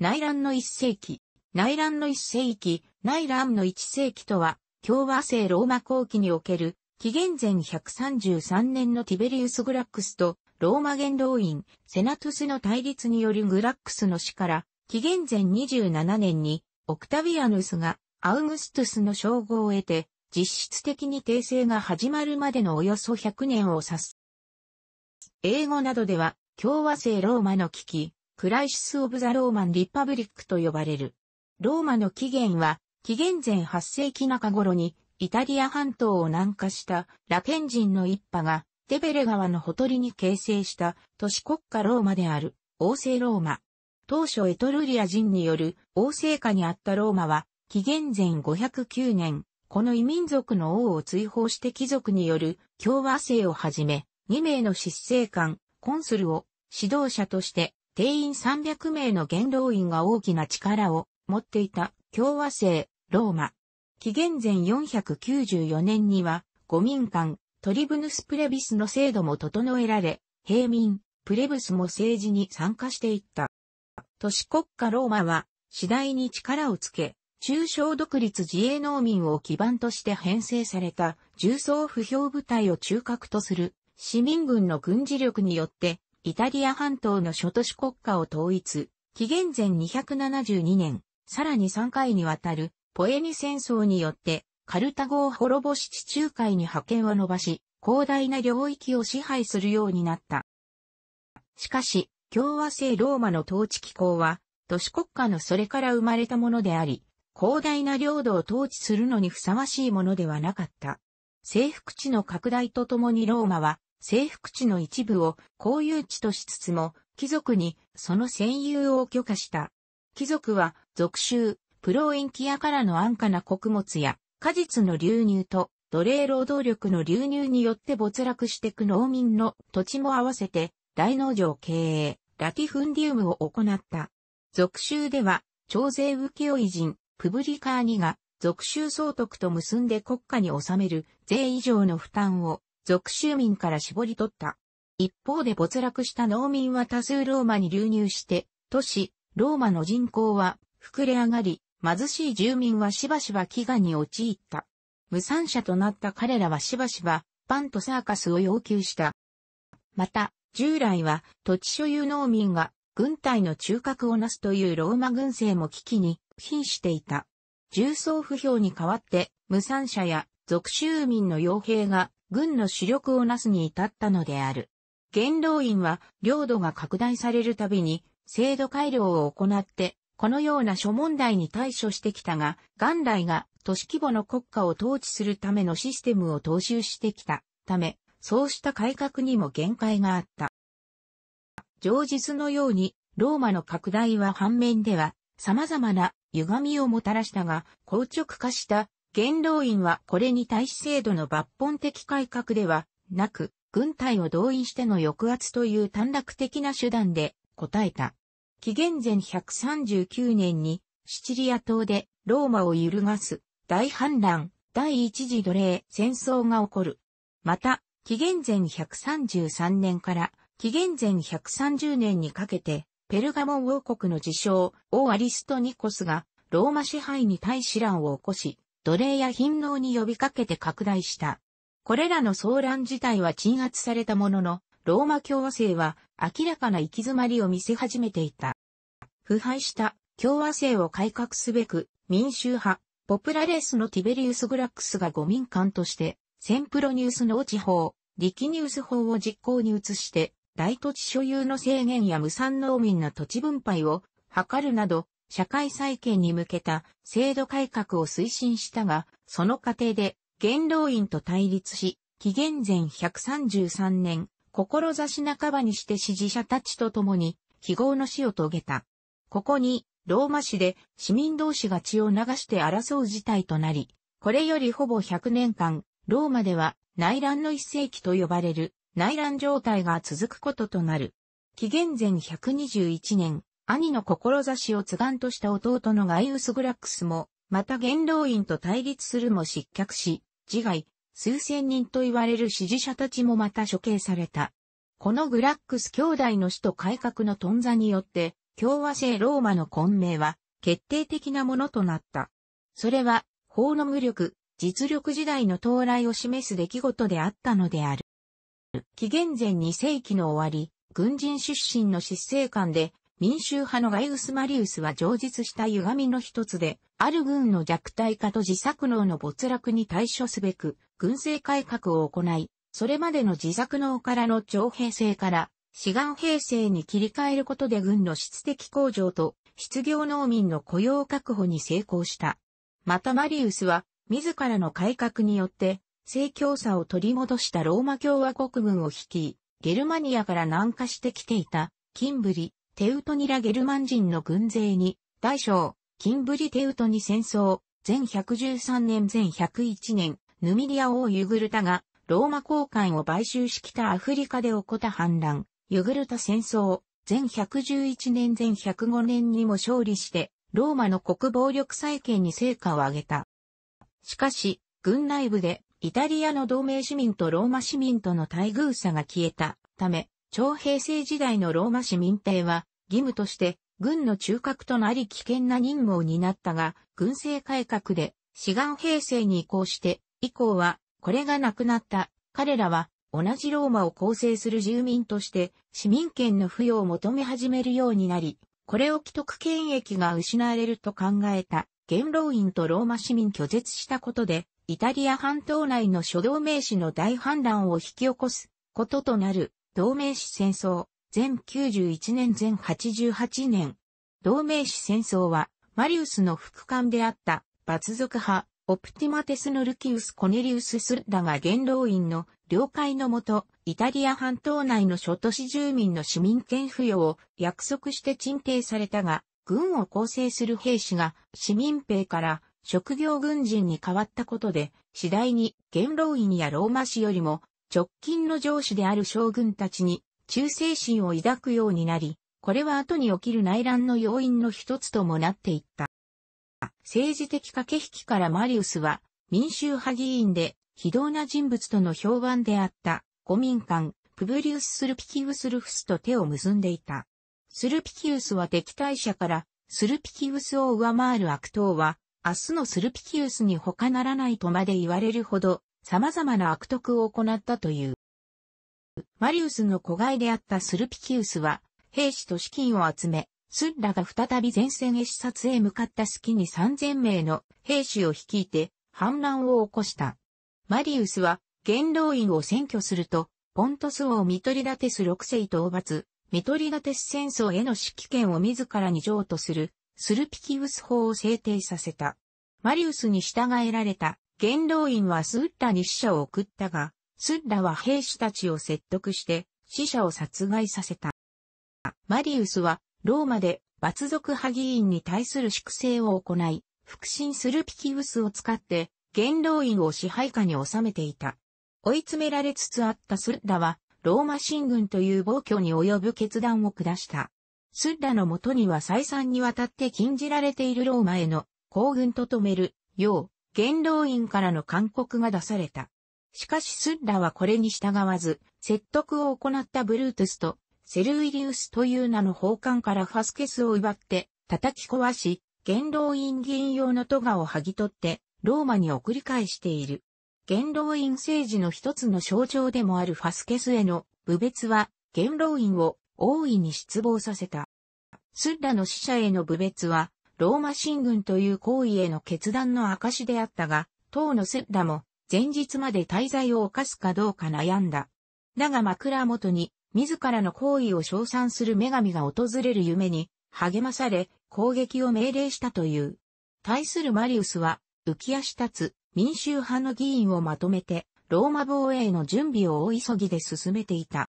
内乱の一世紀、内乱の一世紀、内乱の一世紀とは、共和制ローマ後期における、紀元前133年のティベリウス・グラックスと、ローマ元老院、セナトゥスの対立によるグラックスの死から、紀元前27年に、オクタビアヌスが、アウグストゥスの称号を得て、実質的に訂正が始まるまでのおよそ100年を指す。英語などでは、共和制ローマの危機、クライシス・オブ・ザ・ローマン・リパブリックと呼ばれる。ローマの起源は、紀元前8世紀中頃に、イタリア半島を南下したラテン人の一派が、テベレ川のほとりに形成した都市国家ローマである、王政ローマ。当初エトルリア人による王政下にあったローマは、紀元前509年、この異民族の王を追放して貴族による共和制をはじめ、2名の執政官、コンスルを指導者として定員300名の元老院が大きな力を持っていた共和制ローマ。紀元前494年には、五民間、トリブヌス・プレビスの制度も整えられ、平民、プレブスも政治に参加していった。都市国家ローマは、次第に力をつけ、中小独立自営農民を基盤として編成された重装不評部隊を中核とする市民軍の軍事力によってイタリア半島の諸都市国家を統一、紀元前272年、さらに3回にわたるポエニ戦争によってカルタゴを滅ぼし地中海に覇権を伸ばし、広大な領域を支配するようになった。しかし、共和制ローマの統治機構は、都市国家のそれから生まれたものであり、広大な領土を統治するのにふさわしいものではなかった。征服地の拡大とともにローマは征服地の一部を公有地としつつも、貴族にその占有を許可した。貴族は、俗州、プロインキアからの安価な穀物や、果実の流入と、奴隷労働力の流入によって没落してく農民の土地も合わせて、大農場経営、ラティフンディウムを行った。俗州では、徴税け負偉人、プブリカーニが、俗州総督と結んで国家に納める税以上の負担を属州民から絞り取った。一方で没落した農民は多数ローマに流入して、都市、ローマの人口は膨れ上がり、貧しい住民はしばしば飢餓に陥った。無産者となった彼らはしばしばパンとサーカスを要求した。また、従来は土地所有農民が軍隊の中核をなすというローマ軍政も危機に瀕していた。重層不評に代わって無産者や属州民の傭兵が軍の主力をなすに至ったのである。元老院は領土が拡大されるたびに制度改良を行って、このような諸問題に対処してきたが、元来が都市規模の国家を統治するためのシステムを踏襲してきたため、そうした改革にも限界があった。上実のように、ローマの拡大は反面では、様々な歪みをもたらしたが、硬直化した元老院はこれに対し制度の抜本的改革ではなく、軍隊を動員しての抑圧という短絡的な手段で答えた。紀元前139年にシチリア島でローマを揺るがす大反乱第一次奴隷戦争が起こる。また、紀元前133年から紀元前130年にかけてペルガモン王国の自称王アリストニコスがローマ支配に対し乱を起こし、奴隷や貧農に呼びかけて拡大した。これらの騒乱自体は鎮圧されたものの、ローマ共和制は明らかな行き詰まりを見せ始めていた。腐敗した共和制を改革すべく、民衆派、ポプラレースのティベリウス・グラックスが五民間として、センプロニウス農地法、リキニウス法を実行に移して、大土地所有の制限や無産農民の土地分配を図るなど、社会再建に向けた制度改革を推進したが、その過程で元老院と対立し、紀元前133年、志半ばにして支持者たちと共に、記号の死を遂げた。ここに、ローマ市で市民同士が血を流して争う事態となり、これよりほぼ100年間、ローマでは内乱の一世紀と呼ばれる内乱状態が続くこととなる。紀元前121年、兄の志を継がんとした弟のガイウス・グラックスも、また元老院と対立するも失脚し、自害、数千人と言われる支持者たちもまた処刑された。このグラックス兄弟の死と改革の頓挫によって、共和制ローマの混迷は決定的なものとなった。それは、法の無力、実力時代の到来を示す出来事であったのである。紀元前2世紀の終わり、軍人出身の執政官で、民衆派のガイウス・マリウスは上述した歪みの一つで、ある軍の弱体化と自作能の没落に対処すべく、軍政改革を行い、それまでの自作能からの徴兵制から、志願兵制に切り替えることで軍の質的向上と、失業農民の雇用確保に成功した。またマリウスは、自らの改革によって、正教さを取り戻したローマ共和国軍を率い、ゲルマニアから南下してきていた、キンブリ、テウトニラ・ゲルマン人の軍勢に、大将、キンブリ・テウトニ戦争、前113年前101年、ヌミリア王ユグルタが、ローマ公換を買収したアフリカで起こった反乱、ユグルタ戦争、前111年前105年にも勝利して、ローマの国防力再建に成果を上げた。しかし、軍内部で、イタリアの同盟市民とローマ市民との待遇差が消えたため、徴兵制時代のローマ市民帝は、義務として軍の中核となり危険な任務を担ったが、軍政改革で志願平成に移行して、以降はこれがなくなった彼らは同じローマを構成する住民として市民権の付与を求め始めるようになり、これを既得権益が失われると考えた元老院とローマ市民拒絶したことで、イタリア半島内の諸同盟士の大反乱を引き起こすこととなる同盟士戦争。全91年全88年。同盟史戦争は、マリウスの副官であった、罰族派、オプティマテスのルキウス・コネリウス・スッが元老院の了解のもと、イタリア半島内の諸都市住民の市民権付与を約束して鎮定されたが、軍を構成する兵士が市民兵から職業軍人に変わったことで、次第に元老院やローマ市よりも直近の上司である将軍たちに忠誠心を抱くようになり、これは後に起きる内乱の要因の一つともなっていった。政治的駆け引きからマリウスは民衆派議員で非道な人物との評判であった公民館プブリウス・スルピキウス・ルフスと手を結んでいた。スルピキウスは敵対者からスルピキウスを上回る悪党は明日のスルピキウスに他ならないとまで言われるほど様々な悪徳を行ったという。マリウスの子飼いであったスルピキウスは、兵士と資金を集め、スッラが再び前線へ視察へ向かった隙に3000名の兵士を率いて反乱を起こした。マリウスは元老院を占拠すると、ポントス王ミトリダテス6世討伐、ミトリダテス戦争への指揮権を自らに譲渡する、スルピキウス法を制定させた。マリウスに従えられた元老院はスッラに死者を送ったが、スッラは兵士たちを説得して死者を殺害させた。マリウスはローマで罰族派議員に対する粛清を行い、腹心するピキウスを使って元老院を支配下に収めていた。追い詰められつつあったスッラはローマ進軍という暴挙に及ぶ決断を下した。スッラのもとには再三にわたって禁じられているローマへの行軍と止めるよう元老院からの勧告が出された。しかしスッラはこれに従わず、説得を行ったブルートゥスと、セルイリウスという名の奉還からファスケスを奪って、叩き壊し、元老院議員用のトガを剥ぎ取って、ローマに送り返している。元老院政治の一つの象徴でもあるファスケスへの、部別は、元老院を大いに失望させた。スッラの死者への部別は、ローマ進軍という行為への決断の証であったが、当のスッラも、前日まで滞在を犯すかどうか悩んだ。だが枕元に自らの行為を称賛する女神が訪れる夢に励まされ攻撃を命令したという。対するマリウスは浮き足立つ民衆派の議員をまとめてローマ防衛の準備を大急ぎで進めていた。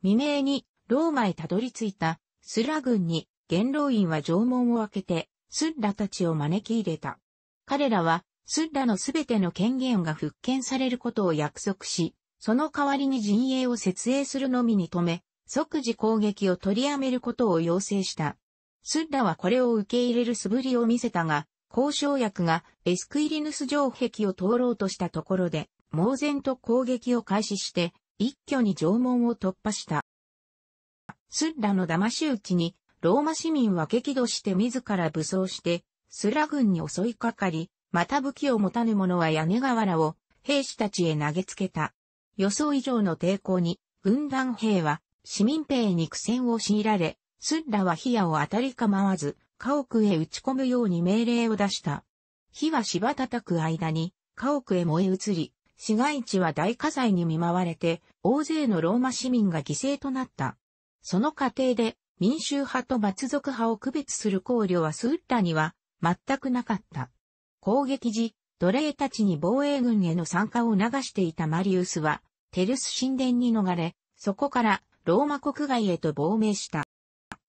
未明にローマへたどり着いたスラ軍に元老院は城門を開けてスッラたちを招き入れた。彼らはスッラのすべての権限が復権されることを約束し、その代わりに陣営を設営するのみに止め、即時攻撃を取りやめることを要請した。スッラはこれを受け入れる素振りを見せたが、交渉役がエスクイリヌス城壁を通ろうとしたところで、猛然と攻撃を開始して、一挙に城門を突破した。スッラの騙し討ちに、ローマ市民は激怒して自ら武装して、スラ軍に襲いかかり、また武器を持たぬ者は屋根瓦を兵士たちへ投げつけた。予想以上の抵抗に、軍団兵は市民兵に苦戦を強いられ、スッラは火矢を当たり構わず、家屋へ打ち込むように命令を出した。火は芝叩く間に、家屋へ燃え移り、市街地は大火災に見舞われて、大勢のローマ市民が犠牲となった。その過程で、民衆派と罰族派を区別する考慮はスッラには、全くなかった。攻撃時、奴隷たちに防衛軍への参加を促していたマリウスは、テルス神殿に逃れ、そこからローマ国外へと亡命した。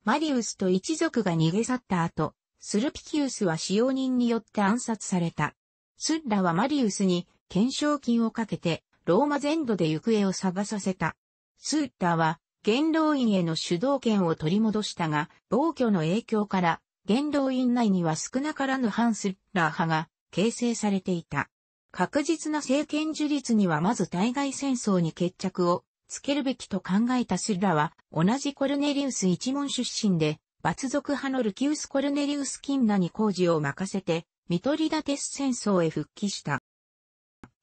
マリウスと一族が逃げ去った後、スルピキウスは使用人によって暗殺された。スッラはマリウスに懸賞金をかけて、ローマ全土で行方を探させた。スッラは、元老院への主導権を取り戻したが、暴挙の影響から、元老院内には少なからぬ反ススラー派が形成されていた。確実な政権樹立にはまず対外戦争に決着をつけるべきと考えたスッラは同じコルネリウス一門出身で、罰族派のルキウス・コルネリウス・キンナに工事を任せて、ミトリダテス戦争へ復帰した。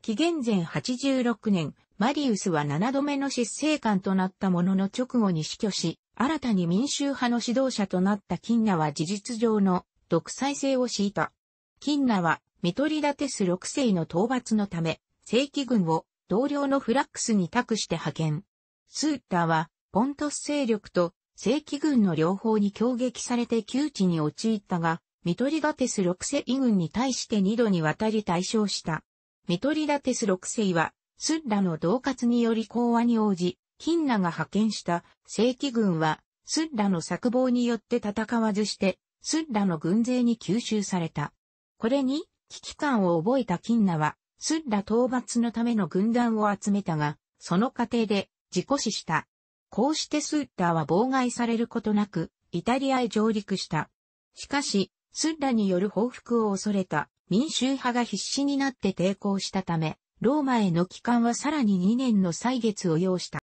紀元前86年、マリウスは7度目の失政官となったものの直後に死去し、新たに民衆派の指導者となった金名は事実上の独裁性を敷いた。金名は、見取り立てす六世の討伐のため、正規軍を同僚のフラックスに託して派遣。スーッタは、ポントス勢力と正規軍の両方に攻撃されて窮地に陥ったが、ミトリラテス6世軍に対して二度にわたり対象した。ミトリラテス6世は、スッラの同活により講和に応じ、金羅が派遣した正規軍は、スッラの策謀によって戦わずして、スッラの軍勢に吸収された。これに、危機感を覚えた金羅は、スッラ討伐のための軍団を集めたが、その過程で事故死した。こうしてスッラは妨害されることなく、イタリアへ上陸した。しかし、スッラによる報復を恐れた民衆派が必死になって抵抗したため、ローマへの帰還はさらに2年の歳月を要した。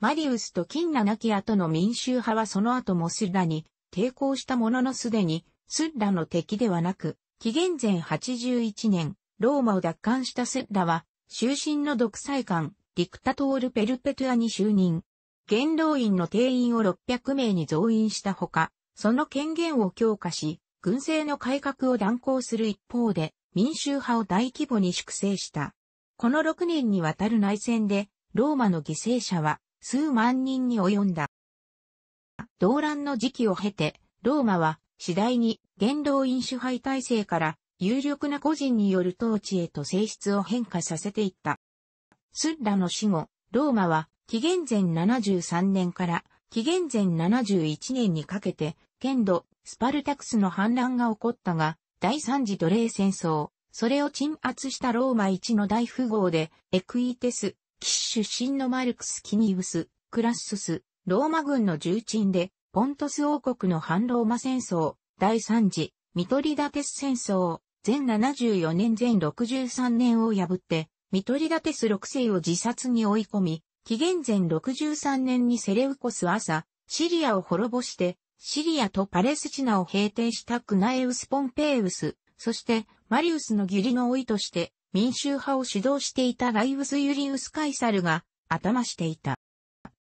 マリウスと金ナナキアとの民衆派はその後もスッラに抵抗したもののすでにスッラの敵ではなく、紀元前81年、ローマを奪還したスッラは、終身の独裁官、ディクタトール・ペルペトゥアに就任。元老院の定員を600名に増員したほか、その権限を強化し、軍政の改革を断行する一方で、民衆派を大規模に粛清した。この6年にわたる内戦で、ローマの犠牲者は数万人に及んだ。動乱の時期を経て、ローマは次第に元老院支配体制から有力な個人による統治へと性質を変化させていった。スッラの死後、ローマは紀元前73年から紀元前71年にかけて、剣道、スパルタクスの反乱が起こったが、第三次奴隷戦争、それを鎮圧したローマ一の大富豪で、エクイテス、騎手出身のマルクス・キニウス、クラッソス、ローマ軍の重鎮で、ポントス王国の反ローマ戦争、第3次、ミトリダテス戦争、全74年全63年を破って、ミトリダテス6世を自殺に追い込み、紀元前63年にセレウコス朝、シリアを滅ぼして、シリアとパレスチナを平定したクナエウス・ポンペイウス、そしてマリウスの義理の老いとして、民衆派を指導していたライウス・ユリウス・カイサルが頭していた。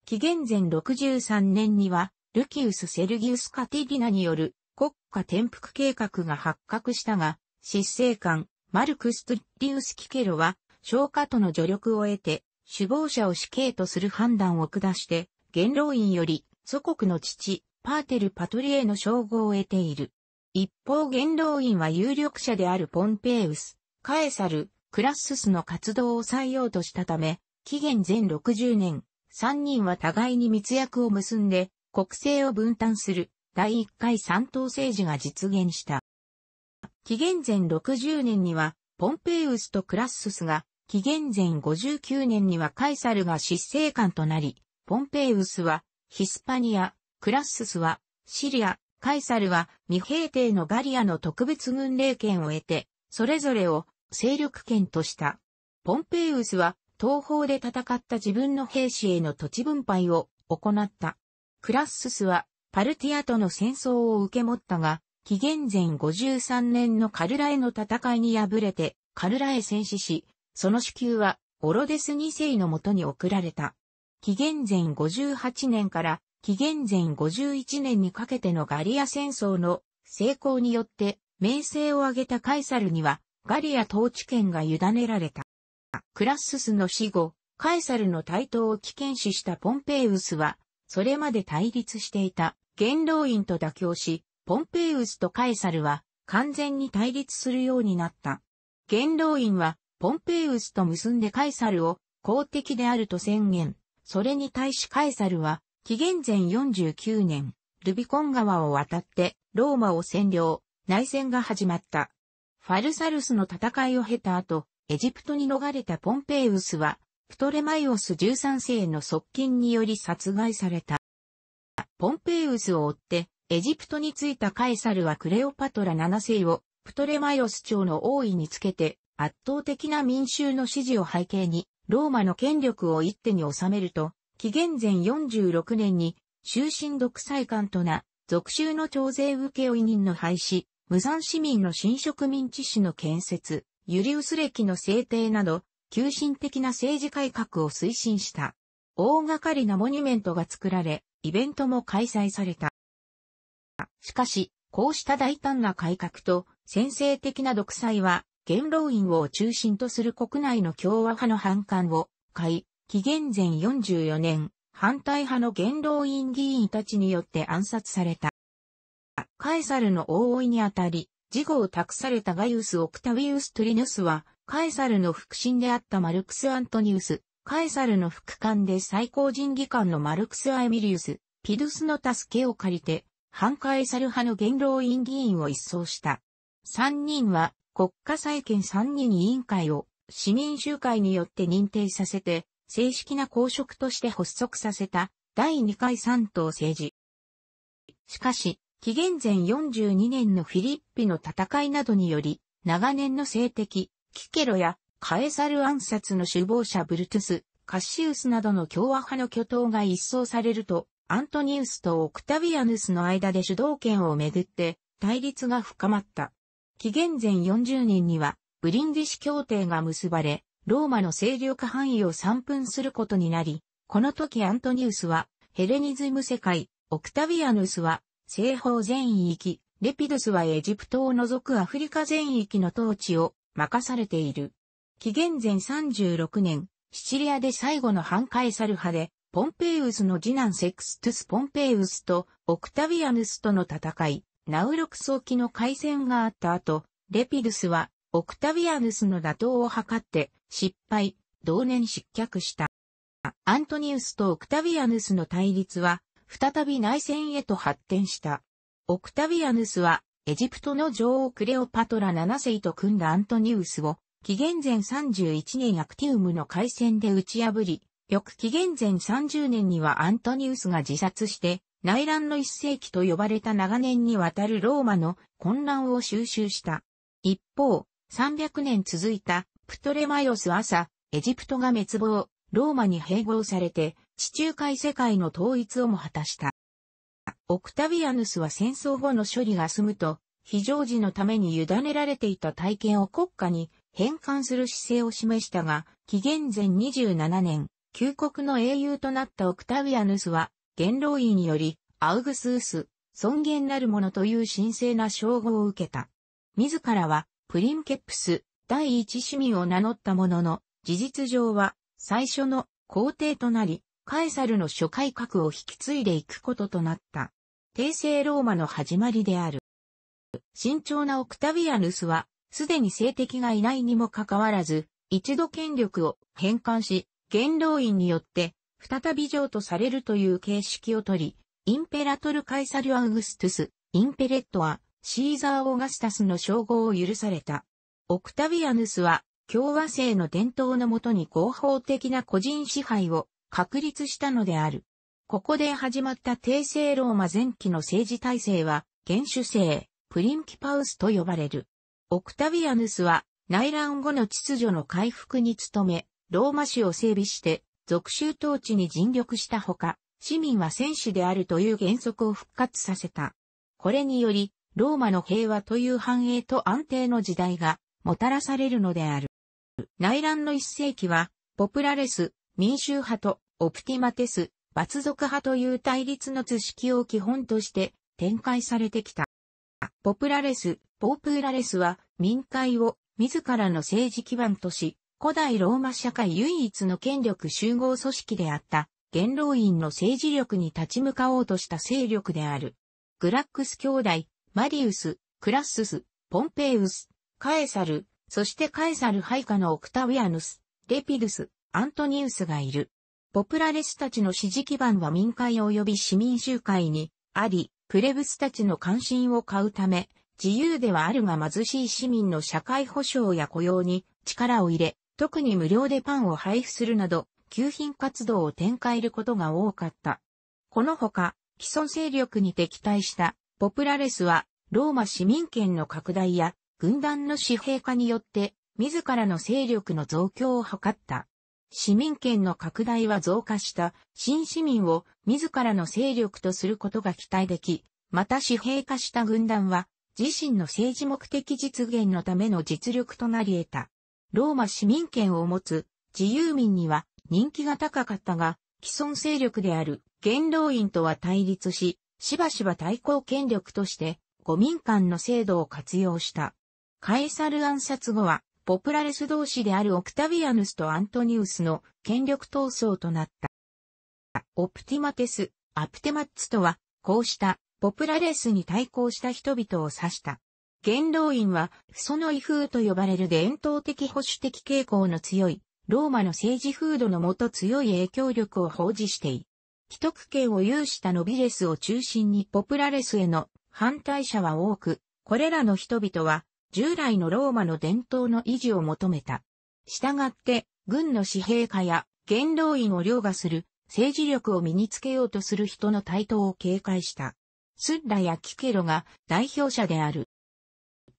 紀元前63年には、ルキウス・セルギウス・カティリナによる国家転覆計画が発覚したが、執政官、マルクス・トリウス・キケロは、消化との助力を得て、首謀者を死刑とする判断を下して、元老院より祖国の父、パーテル・パトリエの称号を得ている。一方元老院は有力者であるポンペイウス、カエサル、クラッススの活動を抑えようとしたため、紀元前60年、3人は互いに密約を結んで、国政を分担する第1回三党政治が実現した。紀元前60年には、ポンペイウスとクラッススが、紀元前59年にはカイサルが執政官となり、ポンペイウスはヒスパニア、クラッススはシリア、カイサルは未平定のガリアの特別軍令権を得て、それぞれを勢力圏とした。ポンペイウスは東方で戦った自分の兵士への土地分配を行った。クラッススはパルティアとの戦争を受け持ったが、紀元前53年のカルラへの戦いに敗れて、カルラへ戦死し、その支給はオロデス2世のもとに送られた。紀元前58年から紀元前51年にかけてのガリア戦争の成功によって名声を上げたカイサルにはガリア統治権が委ねられた。クラッススの死後、カエサルの台頭を危険視したポンペイウスは、それまで対立していた元老院と妥協し、ポンペイウスとカエサルは完全に対立するようになった。元老院はポンペイウスと結んでカエサルを公敵であると宣言。それに対しカエサルは、紀元前49年、ルビコン川を渡ってローマを占領、内戦が始まった。ファルサルスの戦いを経た後、エジプトに逃れたポンペイウスは、プトレマイオス13世の側近により殺害された。ポンペイウスを追って、エジプトに着いたカエサルはクレオパトラ7世を、プトレマイオス朝の王位につけて、圧倒的な民衆の支持を背景に、ローマの権力を一手に収めると、紀元前46年に、終身独裁官とな、属州の徴税受け負人の廃止、無産市民の新植民地市の建設、ユリウス歴の制定など、急進的な政治改革を推進した。大掛かりなモニュメントが作られ、イベントも開催された。しかし、こうした大胆な改革と先制的な独裁は、元老院を中心とする国内の共和派の反感を買い、紀元前44年、反対派の元老院議員たちによって暗殺された。カエサルの大追いにあたり、事後を託されたガイウス・オクタウィウス・トリヌスは、カエサルの腹心であったマルクス・アントニウス、カエサルの副官で最高人技官のマルクス・アエミリウス、ピドゥスの助けを借りて、反カエサル派の元老院議員を一掃した。三人は国家再建三人委員会を市民集会によって認定させて、正式な公職として発足させた第2回三党政治。しかし、紀元前42年のフィリッピの戦いなどにより、長年の政敵、キケロやカエサル暗殺の首謀者ブルトゥス、カッシウスなどの共和派の巨頭が一掃されると、アントニウスとオクタビアヌスの間で主導権をめぐって、対立が深まった。紀元前40年には、ブリンディシ協定が結ばれ、ローマの勢力範囲を散分することになり、この時アントニウスは、ヘレニズム世界、オクタビアヌスは西方全域、レピドスはエジプトを除くアフリカ全域の統治を任されている。紀元前36年、シチリアで最後の反カエサル派で、ポンペイウスの次男セクストゥス・ポンペイウスとオクタヴィアヌスとの戦い、ナウロク早期の海戦があった後、レピドスはオクタヴィアヌスの打倒を図って失敗、同年失脚した。アントニウスとオクタヴィアヌスの対立は再び内戦へと発展した。オクタビアヌスは、エジプトの女王クレオパトラ7世と組んだアントニウスを、紀元前31年アクティウムの海戦で打ち破り、翌紀元前30年にはアントニウスが自殺して、内乱の一世紀と呼ばれた長年にわたるローマの混乱を収集した。一方、300年続いたプトレマイオス朝、エジプトが滅亡、ローマに併合されて、地中海世界の統一をも果たした。オクタビアヌスは戦争後の処理が済むと、非常時のために委ねられていた体験を国家に返還する姿勢を示したが、紀元前27年、旧国の英雄となったオクタビアヌスは、元老院により、アウグスウス、尊厳なる者という神聖な称号を受けた。自らは、プリンケプス、第一市民を名乗ったものの、事実上は、最初の皇帝となり、カエサルの諸改革を引き継いでいくこととなった。帝政ローマの始まりである。慎重なオクタビアヌスは、すでに政敵がいないにもかかわらず、一度権力を返還し、元老院によって、再び譲渡されるという形式をとり、インペラトル・カイサル・アウグストゥス、インペレットは、シーザー・オーガスタスの称号を許された。オクタビアヌスは、共和制の伝統のもとに合法的な個人支配を確立したのである。ここで始まった帝政ローマ前期の政治体制は、原守制、プリンキパウスと呼ばれる。オクタビアヌスは、内乱後の秩序の回復に努め、ローマ市を整備して、属州統治に尽力したほか、市民は戦士であるという原則を復活させた。これにより、ローマの平和という繁栄と安定の時代が、もたらされるのである。内乱の一世紀は、ポプラレス、民衆派と、オプティマテス、罰族派という対立の図式を基本として展開されてきた。ポプラレス、ポープーラレスは民会を自らの政治基盤とし、古代ローマ社会唯一の権力集合組織であった、元老院の政治力に立ち向かおうとした勢力である。グラックス兄弟、マリウス、クラッスス、ポンペイウス、カエサル、そしてカエサル配下のオクタウィアヌス、レピルス、アントニウスがいる。ポプラレスたちの支持基盤は民会及び市民集会にあり、プレブスたちの関心を買うため、自由ではあるが貧しい市民の社会保障や雇用に力を入れ、特に無料でパンを配布するなど、給品活動を展開ることが多かった。このほか、既存勢力に敵対したポプラレスは、ローマ市民権の拡大や軍団の私兵化によって、自らの勢力の増強を図った。市民権の拡大は増加した新市民を自らの勢力とすることが期待でき、また私兵化した軍団は自身の政治目的実現のための実力となり得た。ローマ市民権を持つ自由民には人気が高かったが、既存勢力である元老院とは対立し、しばしば対抗権力として、五民間の制度を活用した。カエサル暗殺後は、ポプラレス同士であるオクタビアヌスとアントニウスの権力闘争となった。オプティマテス、アプテマッツとは、こうしたポプラレスに対抗した人々を指した。元老院は、その異風と呼ばれる伝統的保守的傾向の強い、ローマの政治風土のもと強い影響力を保持してい。既得権を有したノビレスを中心にポプラレスへの反対者は多く、これらの人々は従来のローマの伝統の維持を求めた。したがって、軍の私兵化や元老院を凌駕する政治力を身につけようとする人の台頭を警戒した。スッラやキケロが代表者である。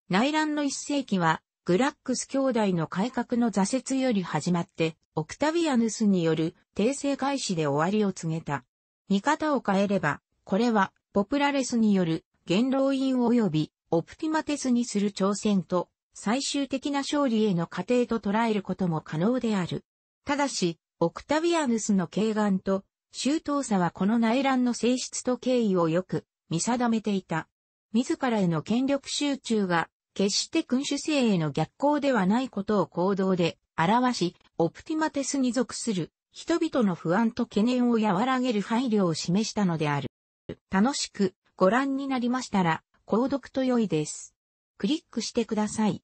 内乱の一世紀は、グラックス兄弟の改革の挫折より始まって、オクタビアヌスによる訂正開始で終わりを告げた。見方を変えれば、これはポプラレスによる元老院及びオプティマテスにする挑戦と、最終的な勝利への過程と捉えることも可能である。ただし、オクタビアヌスの軽眼と、周到さはこの内乱の性質と経緯をよく見定めていた。自らへの権力集中が、決して君主制への逆行ではないことを行動で表し、オプティマテスに属する人々の不安と懸念を和らげる配慮を示したのである。楽しくご覧になりましたら、購読と良いです。クリックしてください。